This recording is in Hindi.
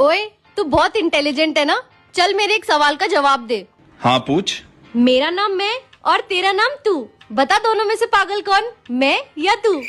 ओए तू बहुत इंटेलिजेंट है ना चल मेरे एक सवाल का जवाब दे हाँ पूछ मेरा नाम मैं और तेरा नाम तू बता दोनों में से पागल कौन मैं या तू